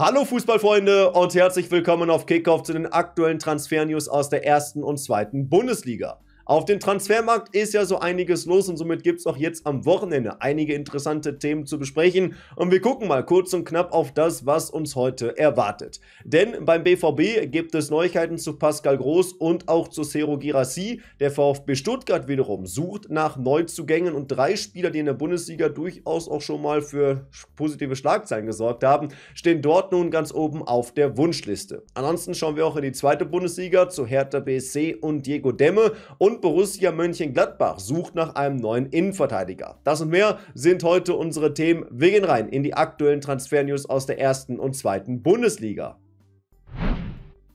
Hallo Fußballfreunde und herzlich willkommen auf Kickoff zu den aktuellen Transfer-News aus der ersten und zweiten Bundesliga. Auf dem Transfermarkt ist ja so einiges los und somit gibt es auch jetzt am Wochenende einige interessante Themen zu besprechen. Und wir gucken mal kurz und knapp auf das, was uns heute erwartet. Denn beim BVB gibt es Neuigkeiten zu Pascal Groß und auch zu Sero Girassi. Der VfB Stuttgart wiederum sucht nach Neuzugängen und drei Spieler, die in der Bundesliga durchaus auch schon mal für positive Schlagzeilen gesorgt haben, stehen dort nun ganz oben auf der Wunschliste. Ansonsten schauen wir auch in die zweite Bundesliga zu Hertha BSC und Diego Demme und Borussia Mönchengladbach sucht nach einem neuen Innenverteidiger. Das und mehr sind heute unsere Themen. Wir gehen rein in die aktuellen Transfernews aus der ersten und zweiten Bundesliga.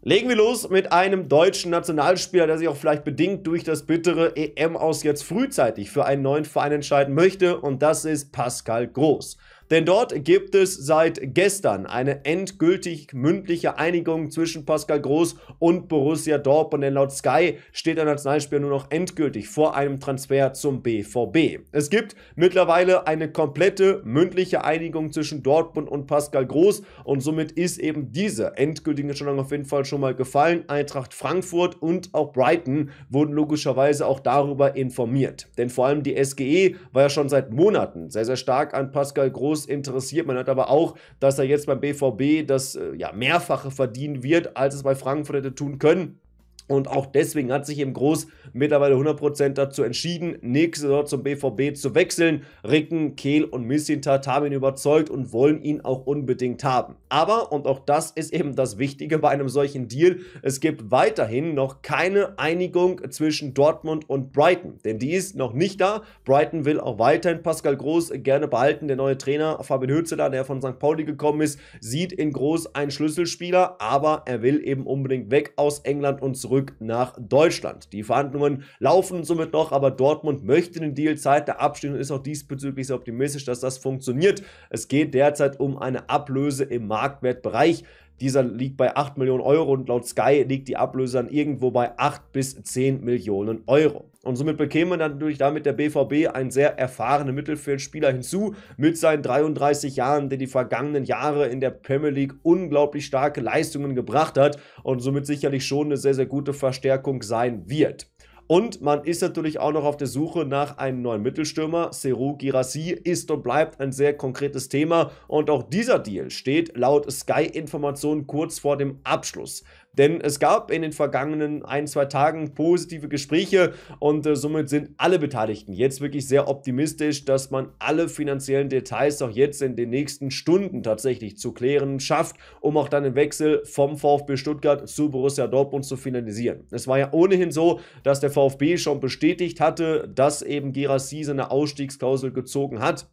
Legen wir los mit einem deutschen Nationalspieler, der sich auch vielleicht bedingt durch das bittere EM aus jetzt frühzeitig für einen neuen Verein entscheiden möchte und das ist Pascal Groß. Denn dort gibt es seit gestern eine endgültig mündliche Einigung zwischen Pascal Groß und Borussia Dortmund. Denn laut Sky steht der Nationalspieler nur noch endgültig vor einem Transfer zum BVB. Es gibt mittlerweile eine komplette mündliche Einigung zwischen Dortmund und Pascal Groß und somit ist eben diese endgültige Entscheidung auf jeden Fall schon mal gefallen. Eintracht Frankfurt und auch Brighton wurden logischerweise auch darüber informiert. Denn vor allem die SGE war ja schon seit Monaten sehr, sehr stark an Pascal Groß groß interessiert. Man hört aber auch, dass er jetzt beim BVB das äh, ja, Mehrfache verdienen wird, als es bei Frankfurt hätte tun können. Und auch deswegen hat sich eben Groß mittlerweile 100% dazu entschieden, nächste Saison zum BVB zu wechseln. Ricken, Kehl und Missintat haben ihn überzeugt und wollen ihn auch unbedingt haben. Aber, und auch das ist eben das Wichtige bei einem solchen Deal, es gibt weiterhin noch keine Einigung zwischen Dortmund und Brighton. Denn die ist noch nicht da. Brighton will auch weiterhin Pascal Groß gerne behalten. Der neue Trainer Fabian Hützeler, der von St. Pauli gekommen ist, sieht in Groß einen Schlüsselspieler, aber er will eben unbedingt weg aus England und zurück zurück nach Deutschland. Die Verhandlungen laufen somit noch, aber Dortmund möchte den Deal seit der Abstimmung ist auch diesbezüglich sehr optimistisch, dass das funktioniert. Es geht derzeit um eine Ablöse im Marktwertbereich dieser liegt bei 8 Millionen Euro und laut Sky liegt die Ablöse dann irgendwo bei 8 bis 10 Millionen Euro. Und somit bekäme natürlich damit der BVB einen sehr erfahrenen Mittelfeldspieler hinzu, mit seinen 33 Jahren, der die vergangenen Jahre in der Premier League unglaublich starke Leistungen gebracht hat und somit sicherlich schon eine sehr, sehr gute Verstärkung sein wird. Und man ist natürlich auch noch auf der Suche nach einem neuen Mittelstürmer. Seru Girassi ist und bleibt ein sehr konkretes Thema. Und auch dieser Deal steht laut Sky-Informationen kurz vor dem Abschluss denn es gab in den vergangenen ein, zwei Tagen positive Gespräche und äh, somit sind alle Beteiligten jetzt wirklich sehr optimistisch, dass man alle finanziellen Details auch jetzt in den nächsten Stunden tatsächlich zu klären schafft, um auch dann den Wechsel vom VfB Stuttgart zu Borussia Dortmund zu finalisieren. Es war ja ohnehin so, dass der VfB schon bestätigt hatte, dass eben Gerassi seine Ausstiegsklausel gezogen hat.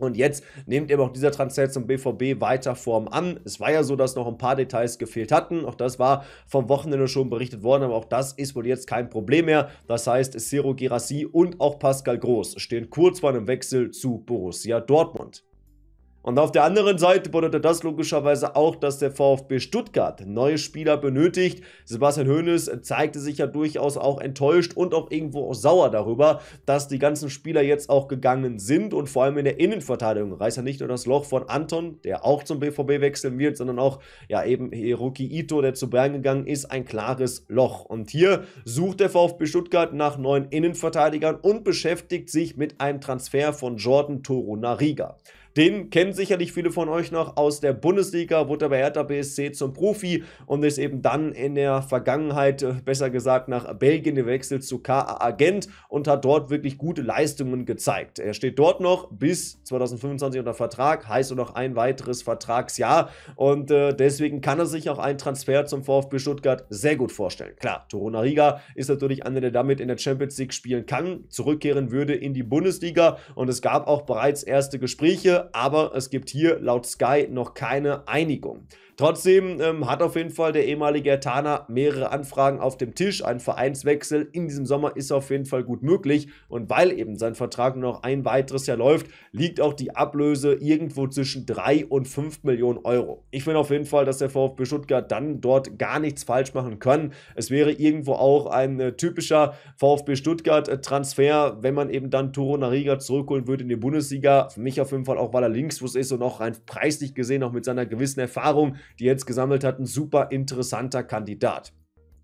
Und jetzt nimmt eben auch dieser Transfer zum BVB weiter Form an. Es war ja so, dass noch ein paar Details gefehlt hatten. Auch das war vom Wochenende schon berichtet worden, aber auch das ist wohl jetzt kein Problem mehr. Das heißt, Ciro Girassi und auch Pascal Groß stehen kurz vor einem Wechsel zu Borussia Dortmund. Und auf der anderen Seite bedeutet das logischerweise auch, dass der VfB Stuttgart neue Spieler benötigt. Sebastian Hoeneß zeigte sich ja durchaus auch enttäuscht und auch irgendwo auch sauer darüber, dass die ganzen Spieler jetzt auch gegangen sind und vor allem in der Innenverteidigung reißt er nicht nur das Loch von Anton, der auch zum BVB wechseln wird, sondern auch ja eben Hiroki Ito, der zu Bern gegangen ist, ein klares Loch. Und hier sucht der VfB Stuttgart nach neuen Innenverteidigern und beschäftigt sich mit einem Transfer von Jordan Toro Nariga. Den kennen sicherlich viele von euch noch aus der Bundesliga, wurde bei Hertha BSC zum Profi und ist eben dann in der Vergangenheit, äh, besser gesagt nach Belgien gewechselt zu KA Gent und hat dort wirklich gute Leistungen gezeigt. Er steht dort noch bis 2025 unter Vertrag, heißt noch ein weiteres Vertragsjahr und äh, deswegen kann er sich auch einen Transfer zum VfB Stuttgart sehr gut vorstellen. Klar, Torona Riga ist natürlich einer, der damit in der Champions League spielen kann, zurückkehren würde in die Bundesliga und es gab auch bereits erste Gespräche, aber es gibt hier laut Sky noch keine Einigung. Trotzdem ähm, hat auf jeden Fall der ehemalige Tana mehrere Anfragen auf dem Tisch. Ein Vereinswechsel in diesem Sommer ist auf jeden Fall gut möglich. Und weil eben sein Vertrag nur noch ein weiteres Jahr läuft, liegt auch die Ablöse irgendwo zwischen 3 und 5 Millionen Euro. Ich finde auf jeden Fall, dass der VfB Stuttgart dann dort gar nichts falsch machen kann. Es wäre irgendwo auch ein äh, typischer VfB Stuttgart-Transfer, äh, wenn man eben dann Toro Nariga zurückholen würde in die Bundesliga. Für mich auf jeden Fall auch, weil er Linksfuß ist und auch rein preislich gesehen, auch mit seiner gewissen Erfahrung die jetzt gesammelt hat, ein super interessanter Kandidat.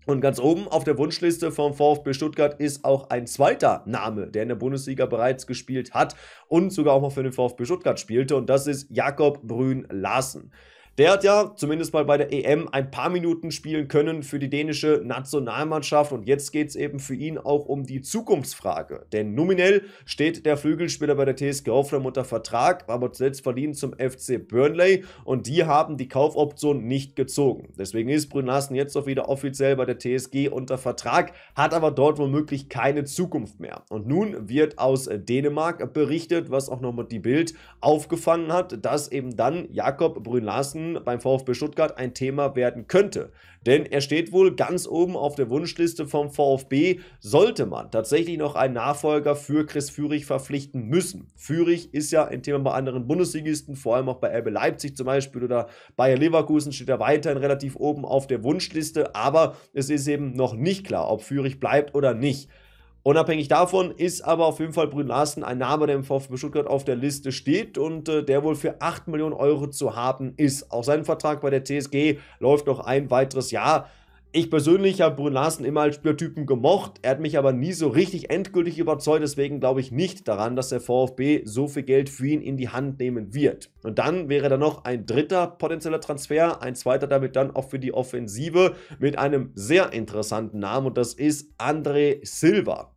Und ganz oben auf der Wunschliste vom VfB Stuttgart ist auch ein zweiter Name, der in der Bundesliga bereits gespielt hat und sogar auch mal für den VfB Stuttgart spielte. Und das ist Jakob Brün Larsen. Der hat ja zumindest mal bei der EM ein paar Minuten spielen können für die dänische Nationalmannschaft und jetzt geht es eben für ihn auch um die Zukunftsfrage. Denn nominell steht der Flügelspieler bei der TSG Hoffenheim unter Vertrag, aber zuletzt verliehen zum FC Burnley und die haben die Kaufoption nicht gezogen. Deswegen ist Brünassen jetzt auch wieder offiziell bei der TSG unter Vertrag, hat aber dort womöglich keine Zukunft mehr. Und nun wird aus Dänemark berichtet, was auch nochmal die Bild aufgefangen hat, dass eben dann Jakob Brünassen beim VfB Stuttgart ein Thema werden könnte. Denn er steht wohl ganz oben auf der Wunschliste vom VfB, sollte man tatsächlich noch einen Nachfolger für Chris Führig verpflichten müssen. Führig ist ja ein Thema bei anderen Bundesligisten, vor allem auch bei RB Leipzig zum Beispiel oder Bayer Leverkusen steht er weiterhin relativ oben auf der Wunschliste, aber es ist eben noch nicht klar, ob Führig bleibt oder nicht. Unabhängig davon ist aber auf jeden Fall Brünn Larsen ein Name, der im VfB Stuttgart auf der Liste steht und äh, der wohl für 8 Millionen Euro zu haben ist. Auch sein Vertrag bei der TSG läuft noch ein weiteres Jahr. Ich persönlich habe Brünn Larsen immer als Spieltypen gemocht. Er hat mich aber nie so richtig endgültig überzeugt. Deswegen glaube ich nicht daran, dass der VfB so viel Geld für ihn in die Hand nehmen wird. Und dann wäre da noch ein dritter potenzieller Transfer, ein zweiter damit dann auch für die Offensive mit einem sehr interessanten Namen und das ist André Silva.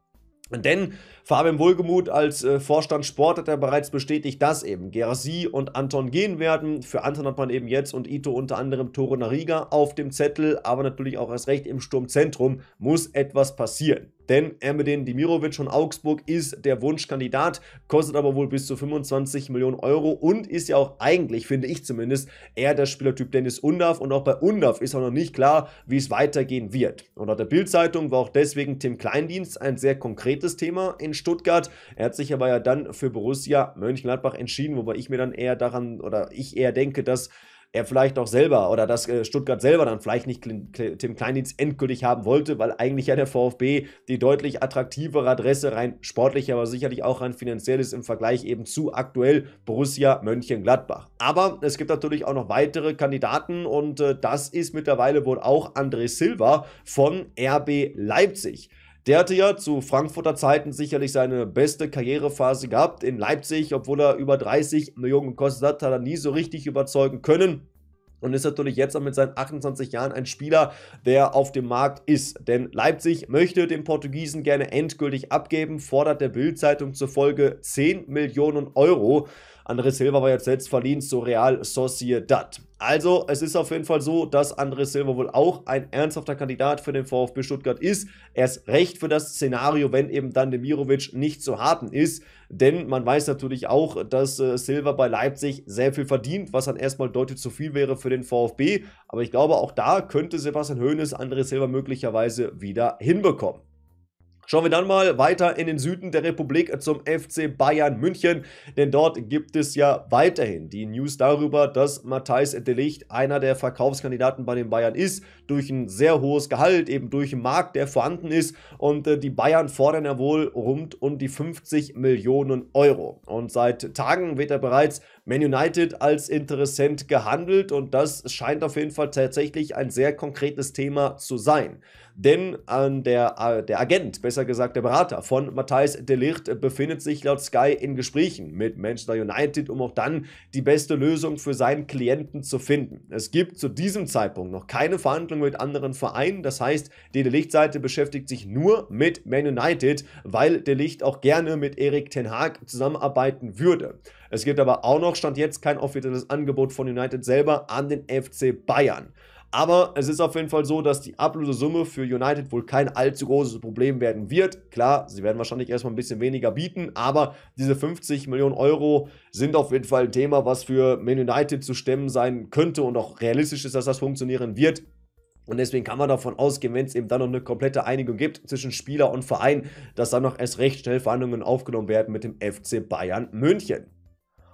Denn Fabian Wohlgemuth als äh, Vorstand Sport hat ja bereits bestätigt, dass eben Gerasi und Anton gehen werden. Für Anton hat man eben jetzt und Ito unter anderem Tore Nariga auf dem Zettel, aber natürlich auch erst recht im Sturmzentrum muss etwas passieren denn Emedin Dimirovic von Augsburg ist der Wunschkandidat, kostet aber wohl bis zu 25 Millionen Euro und ist ja auch eigentlich, finde ich zumindest, eher der Spielertyp Dennis Undav und auch bei Undav ist auch noch nicht klar, wie es weitergehen wird. Und laut der Bildzeitung war auch deswegen Tim Kleindienst ein sehr konkretes Thema in Stuttgart. Er hat sich aber ja dann für Borussia Mönchengladbach entschieden, wobei ich mir dann eher daran oder ich eher denke, dass er vielleicht auch selber oder dass äh, Stuttgart selber dann vielleicht nicht Tim Kleindienst endgültig haben wollte, weil eigentlich ja der VfB die deutlich attraktivere Adresse rein sportlich, aber sicherlich auch rein finanziell ist im Vergleich eben zu aktuell Borussia Mönchengladbach. Aber es gibt natürlich auch noch weitere Kandidaten und äh, das ist mittlerweile wohl auch André Silva von RB Leipzig. Der hatte ja zu Frankfurter Zeiten sicherlich seine beste Karrierephase gehabt in Leipzig, obwohl er über 30 Millionen gekostet hat, hat er nie so richtig überzeugen können und ist natürlich jetzt auch mit seinen 28 Jahren ein Spieler, der auf dem Markt ist. Denn Leipzig möchte den Portugiesen gerne endgültig abgeben, fordert der Bild-Zeitung zufolge 10 Millionen Euro. André Silva war jetzt selbst verliehen zu Real Sociedad. Also, es ist auf jeden Fall so, dass André Silva wohl auch ein ernsthafter Kandidat für den VfB Stuttgart ist. Erst recht für das Szenario, wenn eben dann Demirovic nicht zu haben ist. Denn man weiß natürlich auch, dass äh, Silva bei Leipzig sehr viel verdient, was dann erstmal deutlich zu viel wäre für den VfB. Aber ich glaube, auch da könnte Sebastian Hoeneß André Silva möglicherweise wieder hinbekommen. Schauen wir dann mal weiter in den Süden der Republik zum FC Bayern München, denn dort gibt es ja weiterhin die News darüber, dass Matthijs de Ligt einer der Verkaufskandidaten bei den Bayern ist, durch ein sehr hohes Gehalt, eben durch einen Markt, der vorhanden ist und äh, die Bayern fordern ja wohl rund um die 50 Millionen Euro. Und seit Tagen wird er bereits man United als Interessent gehandelt und das scheint auf jeden Fall tatsächlich ein sehr konkretes Thema zu sein. Denn äh, der, der Agent, besser gesagt der Berater von Matthijs de Ligt, äh, befindet sich laut Sky in Gesprächen mit Manchester United, um auch dann die beste Lösung für seinen Klienten zu finden. Es gibt zu diesem Zeitpunkt noch keine Verhandlungen mit anderen Vereinen. Das heißt, die de Ligt-Seite beschäftigt sich nur mit Man United, weil de Ligt auch gerne mit Erik Ten Haag zusammenarbeiten würde. Es gibt aber auch noch, stand jetzt, kein offizielles Angebot von United selber an den FC Bayern. Aber es ist auf jeden Fall so, dass die Ablösesumme für United wohl kein allzu großes Problem werden wird. Klar, sie werden wahrscheinlich erstmal ein bisschen weniger bieten, aber diese 50 Millionen Euro sind auf jeden Fall ein Thema, was für Man United zu stemmen sein könnte und auch realistisch ist, dass das funktionieren wird. Und deswegen kann man davon ausgehen, wenn es eben dann noch eine komplette Einigung gibt zwischen Spieler und Verein, dass dann noch erst recht schnell Verhandlungen aufgenommen werden mit dem FC Bayern München.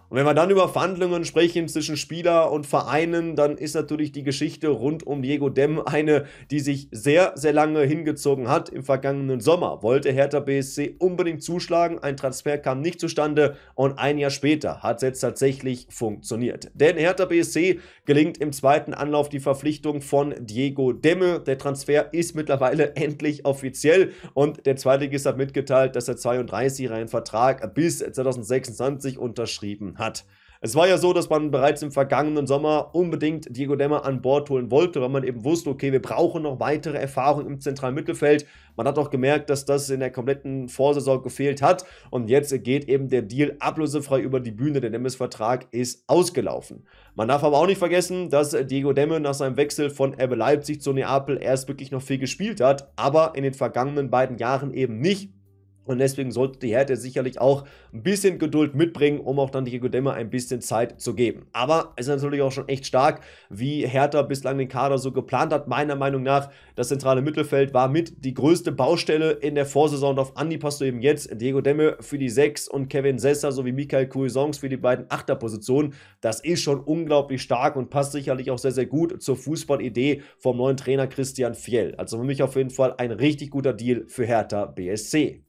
Und wenn wir dann über Verhandlungen sprechen zwischen Spieler und Vereinen, dann ist natürlich die Geschichte rund um Diego Dem eine, die sich sehr, sehr lange hingezogen hat. Im vergangenen Sommer wollte Hertha BSC unbedingt zuschlagen, ein Transfer kam nicht zustande und ein Jahr später hat es jetzt tatsächlich funktioniert. Denn Hertha BSC gelingt im zweiten Anlauf die Verpflichtung von Diego Demme. Der Transfer ist mittlerweile endlich offiziell und der Zweitligist hat mitgeteilt, dass der 32er einen Vertrag bis 2026 unterschrieben hat. Es war ja so, dass man bereits im vergangenen Sommer unbedingt Diego Demmer an Bord holen wollte, weil man eben wusste, okay, wir brauchen noch weitere Erfahrung im zentralen Mittelfeld. Man hat auch gemerkt, dass das in der kompletten Vorsaison gefehlt hat und jetzt geht eben der Deal ablösefrei über die Bühne. Der Demmes-Vertrag ist ausgelaufen. Man darf aber auch nicht vergessen, dass Diego Demme nach seinem Wechsel von RB Leipzig zu Neapel erst wirklich noch viel gespielt hat, aber in den vergangenen beiden Jahren eben nicht und deswegen sollte die Hertha sicherlich auch ein bisschen Geduld mitbringen, um auch dann die Dämmer ein bisschen Zeit zu geben. Aber es ist natürlich auch schon echt stark, wie Hertha bislang den Kader so geplant hat. Meiner Meinung nach, das zentrale Mittelfeld war mit die größte Baustelle in der Vorsaison. Und Auf Andi passt du eben jetzt Diego Demme für die 6 und Kevin Sessa sowie Michael Cuisons für die beiden Achterpositionen. Das ist schon unglaublich stark und passt sicherlich auch sehr, sehr gut zur Fußballidee vom neuen Trainer Christian Fjell. Also für mich auf jeden Fall ein richtig guter Deal für Hertha BSC.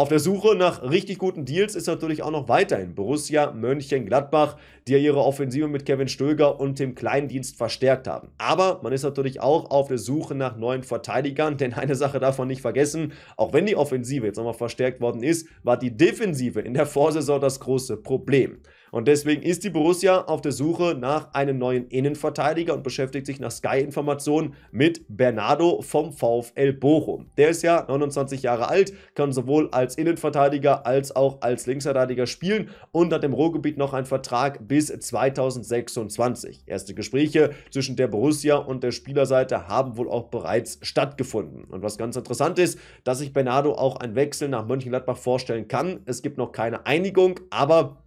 Auf der Suche nach richtig guten Deals ist natürlich auch noch weiterhin Borussia Mönchengladbach, die ja ihre Offensive mit Kevin Stöger und dem Kleindienst verstärkt haben. Aber man ist natürlich auch auf der Suche nach neuen Verteidigern, denn eine Sache darf man nicht vergessen, auch wenn die Offensive jetzt nochmal verstärkt worden ist, war die Defensive in der Vorsaison das große Problem. Und deswegen ist die Borussia auf der Suche nach einem neuen Innenverteidiger und beschäftigt sich nach Sky-Informationen mit Bernardo vom VfL Bochum. Der ist ja 29 Jahre alt, kann sowohl als Innenverteidiger als auch als Linksverteidiger spielen und hat im Ruhrgebiet noch einen Vertrag bis 2026. Erste Gespräche zwischen der Borussia und der Spielerseite haben wohl auch bereits stattgefunden. Und was ganz interessant ist, dass sich Bernardo auch einen Wechsel nach Mönchengladbach vorstellen kann. Es gibt noch keine Einigung, aber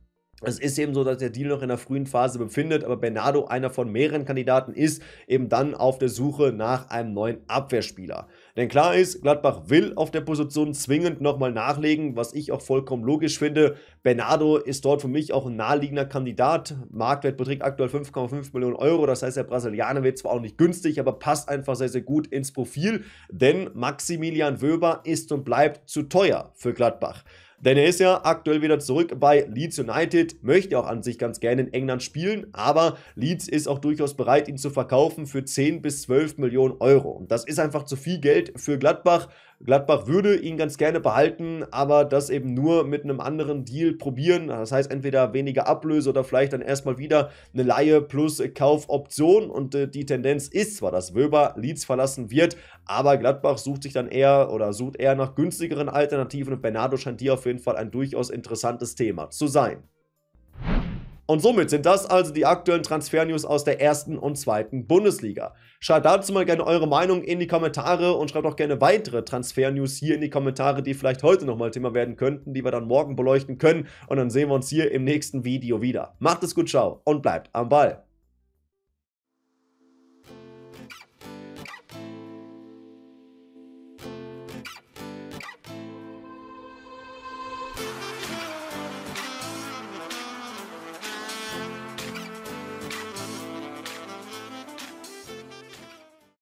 es ist eben so, dass der Deal noch in der frühen Phase befindet, aber Bernardo einer von mehreren Kandidaten ist, eben dann auf der Suche nach einem neuen Abwehrspieler. Denn klar ist, Gladbach will auf der Position zwingend nochmal nachlegen, was ich auch vollkommen logisch finde. Bernardo ist dort für mich auch ein naheliegender Kandidat. Marktwert beträgt aktuell 5,5 Millionen Euro. Das heißt, der Brasilianer wird zwar auch nicht günstig, aber passt einfach sehr, sehr gut ins Profil. Denn Maximilian Wöber ist und bleibt zu teuer für Gladbach. Denn er ist ja aktuell wieder zurück bei Leeds United, möchte auch an sich ganz gerne in England spielen, aber Leeds ist auch durchaus bereit, ihn zu verkaufen für 10 bis 12 Millionen Euro. Und das ist einfach zu viel Geld für Gladbach. Gladbach würde ihn ganz gerne behalten, aber das eben nur mit einem anderen Deal probieren. Das heißt, entweder weniger Ablöse oder vielleicht dann erstmal wieder eine Laie plus Kaufoption. Und äh, die Tendenz ist zwar, dass Wöber Leeds verlassen wird, aber Gladbach sucht sich dann eher oder sucht eher nach günstigeren Alternativen. Und Bernardo scheint hier auf jeden Fall ein durchaus interessantes Thema zu sein. Und somit sind das also die aktuellen Transfernews aus der ersten und zweiten Bundesliga. Schreibt dazu mal gerne eure Meinung in die Kommentare und schreibt auch gerne weitere Transfernews hier in die Kommentare, die vielleicht heute nochmal Thema werden könnten, die wir dann morgen beleuchten können. Und dann sehen wir uns hier im nächsten Video wieder. Macht es gut, ciao und bleibt am Ball.